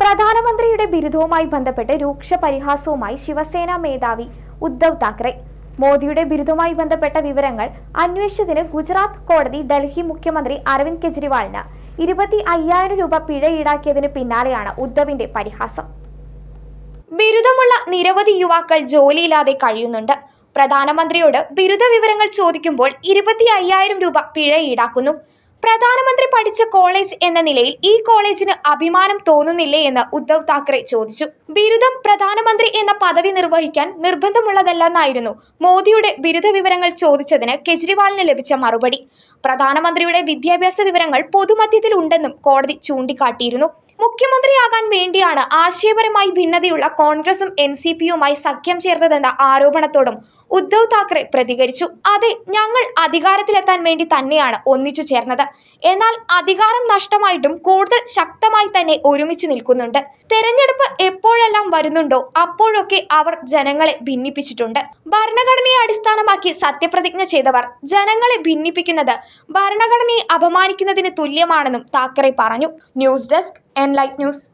പ്രധാനമന്ത്രിയുടെ ബിരുദവുമായി ബന്ധപ്പെട്ട് രൂക്ഷ പരിഹാസവുമായി ശിവസേന മേധാവി ഉദ്ധവ് താക്കറെ മോദിയുടെ ബിരുദവുമായി ബന്ധപ്പെട്ട വിവരങ്ങൾ അന്വേഷിച്ചതിന് ഗുജറാത്ത് കോടതി ഡൽഹി മുഖ്യമന്ത്രി അരവിന്ദ് കെജ്രിവാളിന് ഇരുപത്തി അയ്യായിരം രൂപ പിഴ ഈടാക്കിയതിന് പിന്നാലെയാണ് ഉദ്ധവിന്റെ പരിഹാസം ബിരുദമുള്ള നിരവധി യുവാക്കൾ ജോലിയില്ലാതെ കഴിയുന്നുണ്ട് പ്രധാനമന്ത്രിയോട് ബിരുദ വിവരങ്ങൾ ചോദിക്കുമ്പോൾ ഇരുപത്തി അയ്യായിരം രൂപ പിഴ ഈടാക്കുന്നു പ്രധാനമന്ത്രി പഠിച്ച കോളേജ് എന്ന നിലയിൽ ഈ കോളേജിന് അഭിമാനം തോന്നുന്നില്ലേ എന്ന് ഉദ്ധവ് താക്കറെ ചോദിച്ചു ബിരുദം പ്രധാനമന്ത്രി എന്ന പദവി നിർവഹിക്കാൻ നിർബന്ധമുള്ളതല്ലെന്നായിരുന്നു മോദിയുടെ ബിരുദ വിവരങ്ങൾ ചോദിച്ചതിന് കെജ്രിവാളിന് ലഭിച്ച മറുപടി പ്രധാനമന്ത്രിയുടെ വിദ്യാഭ്യാസ വിവരങ്ങൾ പൊതുമധ്യത്തിലുണ്ടെന്നും കോടതി ചൂണ്ടിക്കാട്ടിയിരുന്നു മുഖ്യമന്ത്രിയാകാൻ വേണ്ടിയാണ് ആശയപരമായി ഭിന്നതയുള്ള കോൺഗ്രസും എൻ സി പിയുമായി സഖ്യം ചേർത്തതെന്ന ആരോപണത്തോടും ഉദ്ധവ് താക്കറെ പ്രതികരിച്ചു അതെ ഞങ്ങൾ അധികാരത്തിലെത്താൻ വേണ്ടി തന്നെയാണ് ഒന്നിച്ചു ചേർന്നത് എന്നാൽ അധികാരം നഷ്ടമായിട്ടും കൂടുതൽ ശക്തമായി തന്നെ ഒരുമിച്ച് നിൽക്കുന്നുണ്ട് തെരഞ്ഞെടുപ്പ് വരുന്നുണ്ടോ അപ്പോഴൊക്കെ അവർ ജനങ്ങളെ ഭിന്നിപ്പിച്ചിട്ടുണ്ട് ഭരണഘടനയെ അടിസ്ഥാനമാക്കി സത്യപ്രതിജ്ഞ ചെയ്തവർ ജനങ്ങളെ ഭിന്നിപ്പിക്കുന്നത് ഭരണഘടനയെ അപമാനിക്കുന്നതിന് തുല്യമാണെന്നും താക്കറെ പറഞ്ഞു ന്യൂസ് ഡെസ്ക് എൻലൈറ്റ് ന്യൂസ്